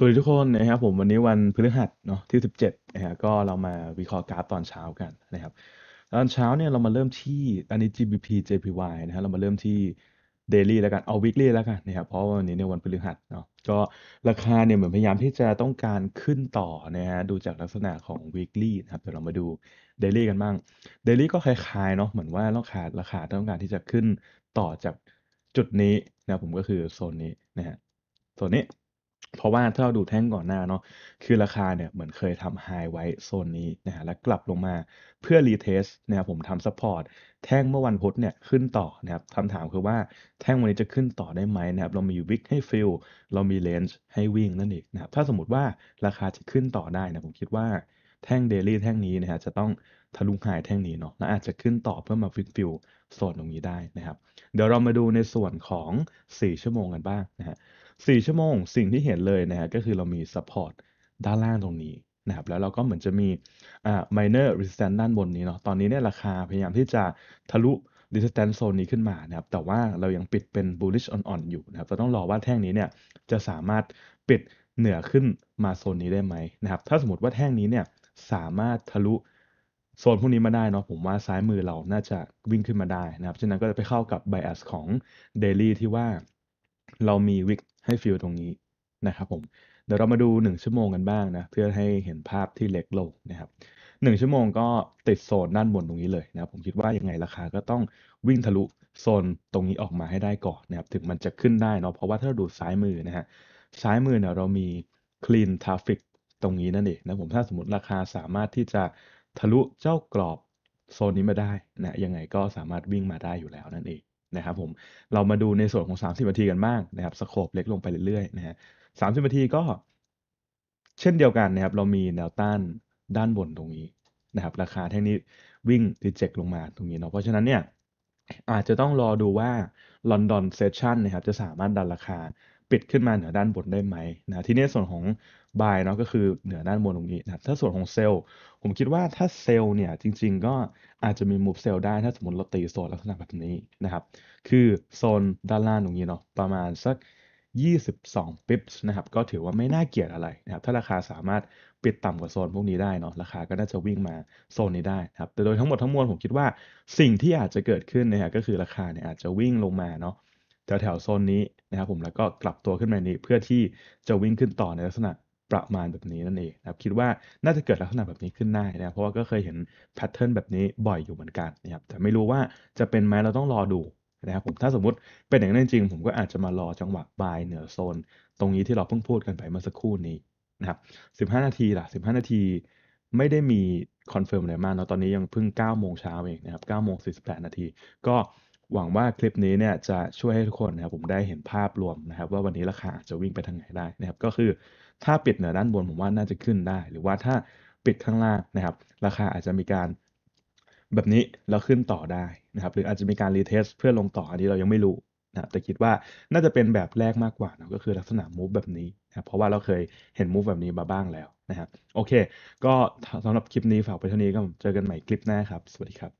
สวัสดีทุกคนนะครับผมวันนี้วันพฤหัสเนาะที่ 17นะฮะก็เรามาวิเคราะห์กราฟ ตอนเช้ากันนะครับ ตอนเช้าเนี่ยเรามาเริ่มที่อันนี้ GBP JPY นะฮะเรามาเริ่มที่ daily แล้วกันเอา weekly แล้วกันนะครับเพราะวันนี้เนี่ยวันพฤหัสเนาะก็ราคาเนี่ยเหมือนพยายามที่จะต้องการขึ้นต่อนะฮะดูจากลักษณะของ weekly นะครับเดี๋ยวเรามาดู daily กันบ้าง daily ก็คล้ายๆเนาะเหมือนว่าราคาราคาต้องการที่จะขึ้นต่อจากจุดนี้นะผมก็คือโซนนี้นะฮะโซนนี้เพราะว่าถ้าเราดูแท่งก่อนหน้าเนาะคือราคาเนี่ย เหมือนเคยทำไฮไว้โซนนี้นะฮะแล้วกลับลงมาเพื่อรีเทสนะครับผมทำซัพพอร์ตแท่งเมื่อวันพุธเนี่ยขึ้นต่อนะครับคำถามคือว่าแท่งวันนี้จะขึ้นต่อได้ไหมนะครับเรามีวิกให้ฟิลเรามีเลนส์ให้วิ่งนั่นเองนะครับ ถ้าสมมติว่าราคาจะขึ้นต่อได้นะผมคิดว่าแท่งเดลี่แท่งนี้นะฮะจะต้องทะลุไฮแท่งนี้เนาะและอาจจะขึ้นต่อเพื่อมาฟิลฟิลโซนตรงนี้ได้นะครับ เดี๋ยวเรามาดูในส่วนของ4ชั่วโมงกันบ้างนะฮะ4ชั่วโมงสิ่งที่เห็นเลยนะฮะก็คือเรามี support ด้านล่างตรงนี้นะครับแล้วเราก็เหมือนจะมีอ่า minor resistance ด้านบนนี้เนาะตอนนี้เนี่ยราคาพยายามที่จะทะลุ resistance zone นี้ขึ้นมานะครับแต่ว่าเรายังปิดเป็น bullish อนๆอยู่นะครับเราต้องรอว่าแท่งนี้เนี่ยจะสามารถปิดเหนือขึ้นมาโซนนี้ได้ไหมนะครับถ้าสมมติว่าแท่งนี้เนี่ยสามารถทะลุโซนพวกนี้มาได้เนาะผมว่าซ้ายมือเราน่าจะวิ่งขึ้นมาได้นะครับฉะนั้นก็จะไปเข้ากับ bias ของ daily ที่ว่าเรามี week ให้ฟิลตรงนี้นะครับผม เดี๋ยวเรามาดู 1ชั่วโมงกันบ้างนะเพื่อให้เห็นภาพที่เล็กลงนะครับ1ชั่วโมงก็ติดโซนด้านบนตรงนี้เลยนะผมคิดว่ายังไงราคาก็ต้องวิ่งทะลุโซนตรงนี้ออกมาให้ได้ก่อนนะครับถึงมันจะขึ้นได้เนาะเพราะว่าถ้าเราดูซ้ายมือนะฮะซ้ายมือเนี่ยเรามี clean traffic ตรงนี้นั่นเองนะผมถ้าสมมติราคาสามารถที่จะทะลุเจ้ากรอบโซนนี้มาได้นะยังไงก็สามารถวิ่งมาได้อยู่แล้วนั่นเองนะครับผมเรามาดูในส่วนของ 30นาทีกันบ้างนะครับสโคปเล็กลงไปเรื่อยๆ นะฮะสามสิบนาทีก็เช่นเดียวกันนะครับ เรามีแนวต้านด้านบนตรงนี้นะครับ ราคาแท่งนี้วิ่งดิเจ็ลงมาตรงนี้เนาะเพราะฉะนั้นเนี่ยอาจจะต้องรอดูว่าลอนดอนเซสชันนะครับ จะสามารถดันราคาปิดขึ้นมาเหนือด้านบนได้ไหมนะทีนี้ส่วนของบายเนาะก็คือเหนือด้านบนตรงนี้นะถ้าส่วนของซลล์ผมคิดว่าถ้าซลล์เนี่ยจริง ๆ ก็อาจจะมีม o v เซลล์ได้ถ้าสมมติเราตีโซนลักษณะแบบนี้นะครับคือโซนด้านล่างตรงนี้เนาะประมาณสัก 22ปปส์นะครับก็ถือว่าไม่น่าเกลียดอะไรนะครับถ้าราคาสามารถปิดต่ำกว่าโซนพวกนี้ได้เนาะราคาก็น่าจะวิ่งมาโซนนี้ได้ครับแต่โดยทั้งหมดทั้งมวลผมคิดว่าสิ่งที่อาจจะเกิดขึ้นนะฮะก็คือราคาเนี่ยอาจจะวิ่งลงมาเนาะแถวแถวโซนนี้นะครับผมแล้วก็กลับตัวขึ้นมานี้เพื่อที่จะวิ่งขึ้นต่อในลักษณะประมาณแบบนี้นั่นเองนะครับคิดว่าน่าจะเกิดลักษณะแบบนี้ขึ้นได้นะครับเพราะว่าก็เคยเห็นแพทเทิร์นแบบนี้บ่อยอยู่เหมือนกันนะครับแต่ไม่รู้ว่าจะเป็นไหมเราต้องรอดูนะครับผมถ้าสมมติเป็นอย่างนั้นจริงผมก็อาจจะมารอจังหวะบายเหนือโซน ตรงนี้ที่เราเพิ่งพูดกันไปเมื่อสักครู่นี้นะครับ 15 นาทีล่ะ 15 นาทีไม่ได้มีคอนเฟิร์มอะไรมากเนาะตอนนี้ยังเพิ่ง9โมงเช้าเองนะครับ9โมง48 นาทีก็หวังว่าคลิปนี้เนี่ยจะช่วยให้ทุกคนนะครับผมได้เห็นภาพรวมนะครับว่าวันนี้ราคาจะวิ่งไปทางไหนได้นะครับก็คือถ้าปิดเหนือด้านบนผมว่าน่าจะขึ้นได้ หรือว่าถ้าปิดข้างล่างนะครับ ราคาอาจจะมีการ แบบนี้แล้วขึ้นต่อได้นะครับหรืออาจจะมีการรีเทสเพื่อลงต่ออันนี้เรายังไม่รู้นะแต่คิดว่าน่าจะเป็นแบบแรกมากกว่านะก็คือลักษณะมูฟแบบนี้นะเพราะว่าเราเคยเห็นมูฟแบบนี้มาบ้างแล้วนะครับโอเค ก็สำหรับคลิปนี้ฝากไปเท่านี้ก็เจอกันใหม่คลิปหน้าครับ สวัสดีครับ